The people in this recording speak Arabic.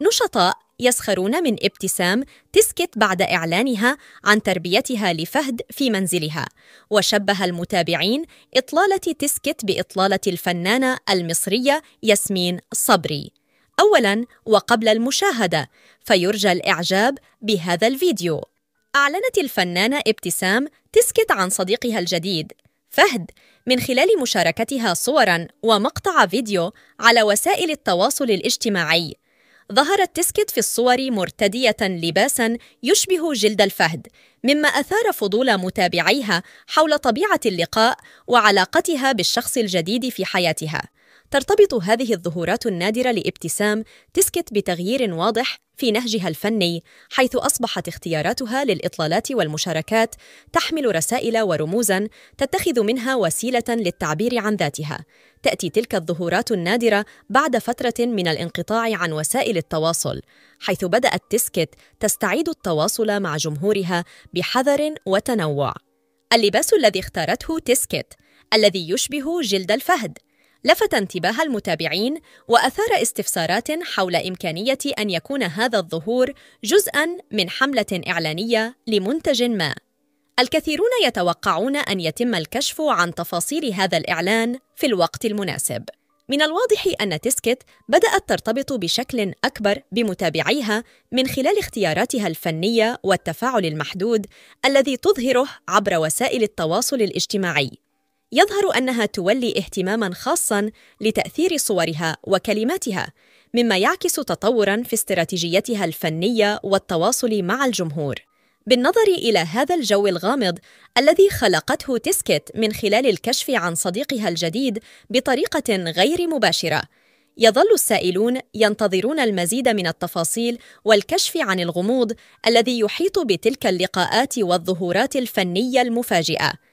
نشطاء يسخرون من ابتسام تسكت بعد اعلانها عن تربيتها لفهد في منزلها وشبه المتابعين اطلاله تسكت باطلاله الفنانه المصريه ياسمين صبري اولا وقبل المشاهده فيرجى الاعجاب بهذا الفيديو اعلنت الفنانه ابتسام تسكت عن صديقها الجديد فهد من خلال مشاركتها صورا ومقطع فيديو على وسائل التواصل الاجتماعي ظهرت تسكت في الصور مرتدية لباسا يشبه جلد الفهد مما أثار فضول متابعيها حول طبيعة اللقاء وعلاقتها بالشخص الجديد في حياتها ترتبط هذه الظهورات النادرة لابتسام تسكت بتغيير واضح في نهجها الفني حيث أصبحت اختياراتها للإطلالات والمشاركات تحمل رسائل ورموزاً تتخذ منها وسيلة للتعبير عن ذاتها تأتي تلك الظهورات النادرة بعد فترة من الانقطاع عن وسائل التواصل حيث بدأت تسكت تستعيد التواصل مع جمهورها بحذر وتنوع اللباس الذي اختارته تسكت الذي يشبه جلد الفهد لفت انتباه المتابعين واثار استفسارات حول امكانيه ان يكون هذا الظهور جزءا من حمله اعلانيه لمنتج ما الكثيرون يتوقعون ان يتم الكشف عن تفاصيل هذا الاعلان في الوقت المناسب من الواضح ان تسكت بدات ترتبط بشكل اكبر بمتابعيها من خلال اختياراتها الفنيه والتفاعل المحدود الذي تظهره عبر وسائل التواصل الاجتماعي يظهر انها تولي اهتماما خاصا لتاثير صورها وكلماتها مما يعكس تطورا في استراتيجيتها الفنيه والتواصل مع الجمهور بالنظر الى هذا الجو الغامض الذي خلقته تسكت من خلال الكشف عن صديقها الجديد بطريقه غير مباشره يظل السائلون ينتظرون المزيد من التفاصيل والكشف عن الغموض الذي يحيط بتلك اللقاءات والظهورات الفنيه المفاجئه